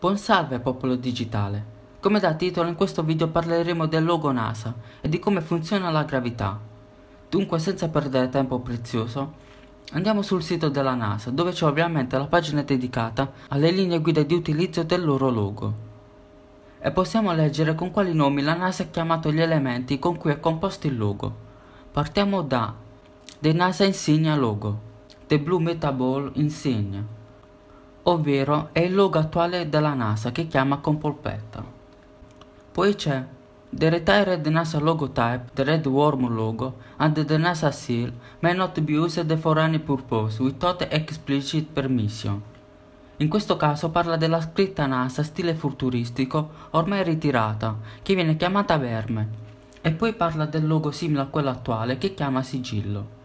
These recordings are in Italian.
Buon salve popolo digitale! Come da titolo in questo video parleremo del logo NASA e di come funziona la gravità. Dunque senza perdere tempo prezioso, andiamo sul sito della NASA dove c'è ovviamente la pagina dedicata alle linee guida di utilizzo del loro logo. E possiamo leggere con quali nomi la NASA ha chiamato gli elementi con cui è composto il logo. Partiamo da The NASA Insignia Logo, The Blue Meta Insignia, ovvero è il logo attuale della NASA che chiama con polpetta. Poi c'è The retired NASA logotype, the Red Worm logo, and the NASA seal may not be used for any purpose without explicit permission. In questo caso parla della scritta NASA stile futuristico ormai ritirata, che viene chiamata verme, e poi parla del logo simile a quello attuale che chiama sigillo.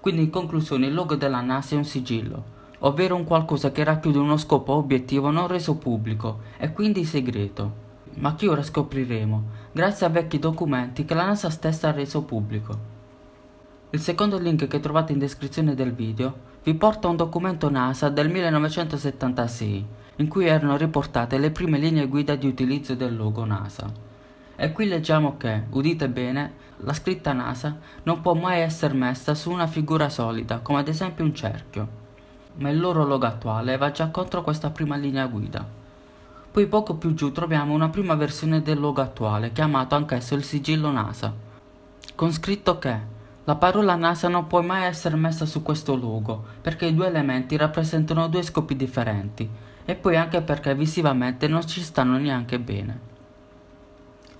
Quindi in conclusione il logo della NASA è un sigillo, ovvero un qualcosa che racchiude uno scopo obiettivo non reso pubblico e quindi segreto, ma che ora scopriremo grazie a vecchi documenti che la NASA stessa ha reso pubblico. Il secondo link che trovate in descrizione del video vi porta a un documento NASA del 1976 in cui erano riportate le prime linee guida di utilizzo del logo NASA. E qui leggiamo che, udite bene, la scritta NASA non può mai essere messa su una figura solida, come ad esempio un cerchio ma il loro logo attuale va già contro questa prima linea guida. Poi poco più giù troviamo una prima versione del logo attuale, chiamato anch'esso il sigillo NASA, con scritto che la parola NASA non può mai essere messa su questo logo, perché i due elementi rappresentano due scopi differenti, e poi anche perché visivamente non ci stanno neanche bene.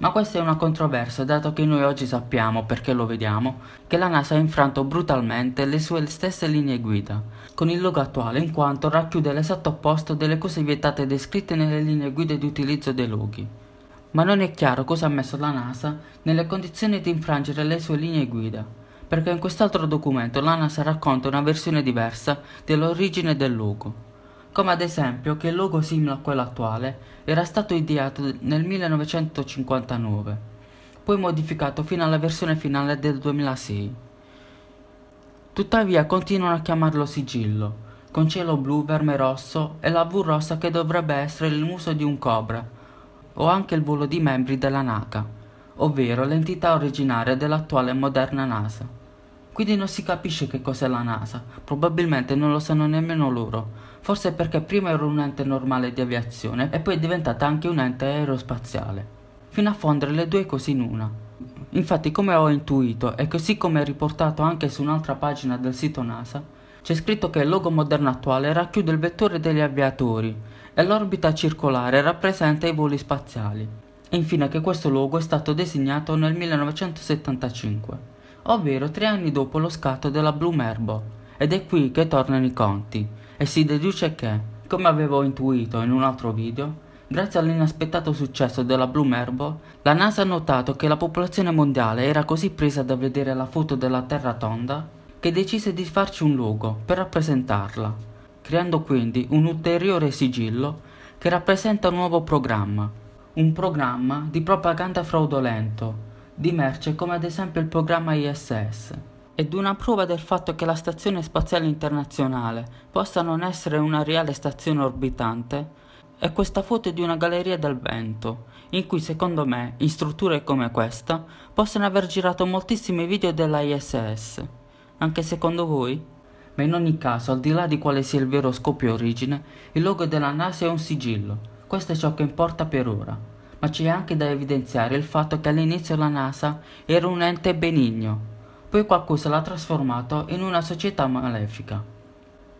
Ma questa è una controversia, dato che noi oggi sappiamo, perché lo vediamo, che la NASA ha infranto brutalmente le sue stesse linee guida, con il logo attuale in quanto racchiude l'esatto opposto delle cose vietate descritte nelle linee guida di utilizzo dei loghi. Ma non è chiaro cosa ha messo la NASA nelle condizioni di infrangere le sue linee guida, perché in quest'altro documento la NASA racconta una versione diversa dell'origine del logo come ad esempio che il logo simile a quello attuale era stato ideato nel 1959, poi modificato fino alla versione finale del 2006. Tuttavia continuano a chiamarlo sigillo, con cielo blu, verme rosso e la V rossa che dovrebbe essere il muso di un cobra, o anche il volo di membri della NACA, ovvero l'entità originaria dell'attuale moderna NASA. Quindi non si capisce che cos'è la NASA, probabilmente non lo sanno nemmeno loro. Forse perché prima era un ente normale di aviazione e poi è diventata anche un ente aerospaziale. Fino a fondere le due cose in una. Infatti, come ho intuito e così come riportato anche su un'altra pagina del sito NASA, c'è scritto che il logo moderno attuale racchiude il vettore degli aviatori e l'orbita circolare rappresenta i voli spaziali. E infine che questo logo è stato designato nel 1975 ovvero tre anni dopo lo scatto della Blue Merbo. Ed è qui che tornano i conti e si deduce che, come avevo intuito in un altro video, grazie all'inaspettato successo della Blue Merbo, la NASA ha notato che la popolazione mondiale era così presa da vedere la foto della Terra tonda che decise di farci un logo per rappresentarla, creando quindi un ulteriore sigillo che rappresenta un nuovo programma, un programma di propaganda fraudolento di merce come ad esempio il programma ISS ed una prova del fatto che la Stazione Spaziale Internazionale possa non essere una reale stazione orbitante è questa foto di una galleria del vento, in cui secondo me, in strutture come questa, possono aver girato moltissimi video della ISS. Anche secondo voi? Ma in ogni caso, al di là di quale sia il vero scopo e origine, il logo della NASA è un sigillo. Questo è ciò che importa per ora ma c'è anche da evidenziare il fatto che all'inizio la NASA era un ente benigno, poi qualcosa l'ha trasformato in una società malefica.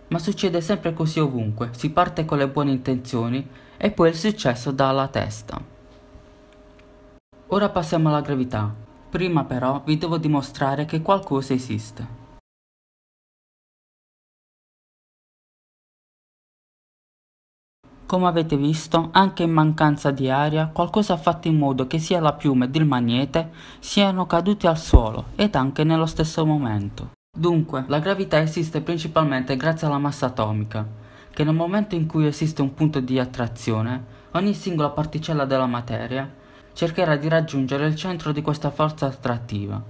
Ma succede sempre così ovunque, si parte con le buone intenzioni e poi il successo dà alla testa. Ora passiamo alla gravità, prima però vi devo dimostrare che qualcosa esiste. Come avete visto, anche in mancanza di aria, qualcosa ha fatto in modo che sia la piuma ed il magnete siano caduti al suolo ed anche nello stesso momento. Dunque, la gravità esiste principalmente grazie alla massa atomica, che nel momento in cui esiste un punto di attrazione, ogni singola particella della materia cercherà di raggiungere il centro di questa forza attrattiva,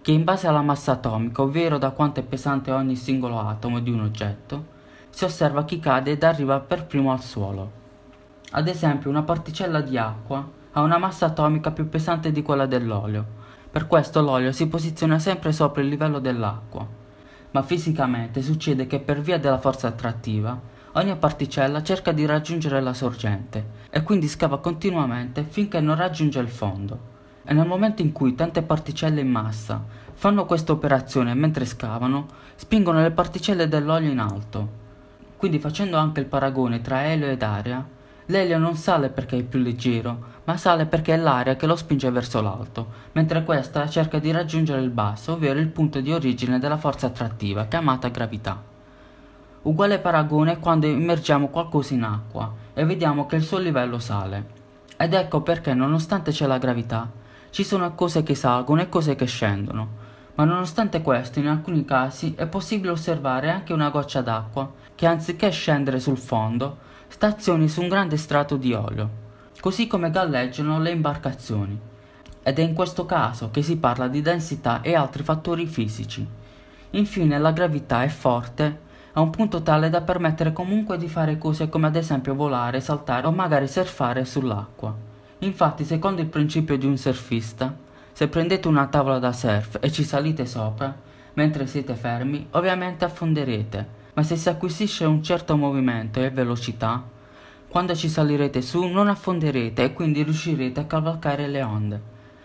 che in base alla massa atomica, ovvero da quanto è pesante ogni singolo atomo di un oggetto, si osserva chi cade ed arriva per primo al suolo. Ad esempio una particella di acqua ha una massa atomica più pesante di quella dell'olio, per questo l'olio si posiziona sempre sopra il livello dell'acqua. Ma fisicamente succede che per via della forza attrattiva ogni particella cerca di raggiungere la sorgente e quindi scava continuamente finché non raggiunge il fondo. E nel momento in cui tante particelle in massa fanno questa operazione mentre scavano, spingono le particelle dell'olio in alto quindi facendo anche il paragone tra elio ed aria, l'elio non sale perché è più leggero, ma sale perché è l'aria che lo spinge verso l'alto, mentre questa cerca di raggiungere il basso, ovvero il punto di origine della forza attrattiva, chiamata gravità. Uguale paragone è quando immergiamo qualcosa in acqua e vediamo che il suo livello sale. Ed ecco perché nonostante c'è la gravità, ci sono cose che salgono e cose che scendono ma nonostante questo in alcuni casi è possibile osservare anche una goccia d'acqua che anziché scendere sul fondo stazioni su un grande strato di olio, così come galleggiano le imbarcazioni. Ed è in questo caso che si parla di densità e altri fattori fisici. Infine la gravità è forte a un punto tale da permettere comunque di fare cose come ad esempio volare, saltare o magari surfare sull'acqua. Infatti, secondo il principio di un surfista, se prendete una tavola da surf e ci salite sopra, mentre siete fermi, ovviamente affonderete, ma se si acquisisce un certo movimento e velocità, quando ci salirete su non affonderete e quindi riuscirete a cavalcare le onde.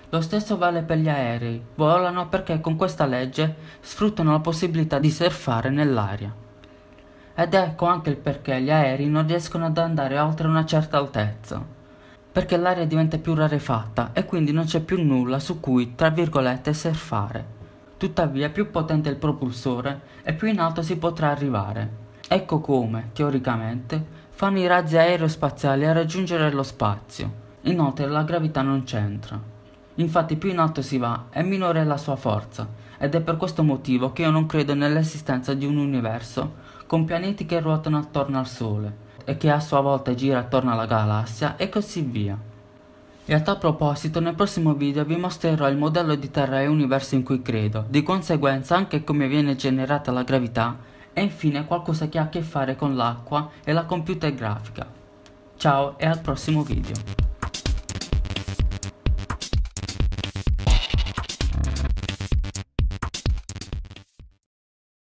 Lo stesso vale per gli aerei, volano perché con questa legge sfruttano la possibilità di surfare nell'aria. Ed ecco anche il perché gli aerei non riescono ad andare oltre una certa altezza perché l'aria diventa più rarefatta e quindi non c'è più nulla su cui, tra virgolette, surfare. Tuttavia, più potente è il propulsore e più in alto si potrà arrivare. Ecco come, teoricamente, fanno i razzi aerospaziali a raggiungere lo spazio. Inoltre la gravità non c'entra. Infatti più in alto si va e minore è la sua forza, ed è per questo motivo che io non credo nell'esistenza di un universo con pianeti che ruotano attorno al Sole e che a sua volta gira attorno alla galassia e così via. E a tal proposito nel prossimo video vi mostrerò il modello di Terra e universo in cui credo, di conseguenza anche come viene generata la gravità e infine qualcosa che ha a che fare con l'acqua e la computer grafica. Ciao e al prossimo video.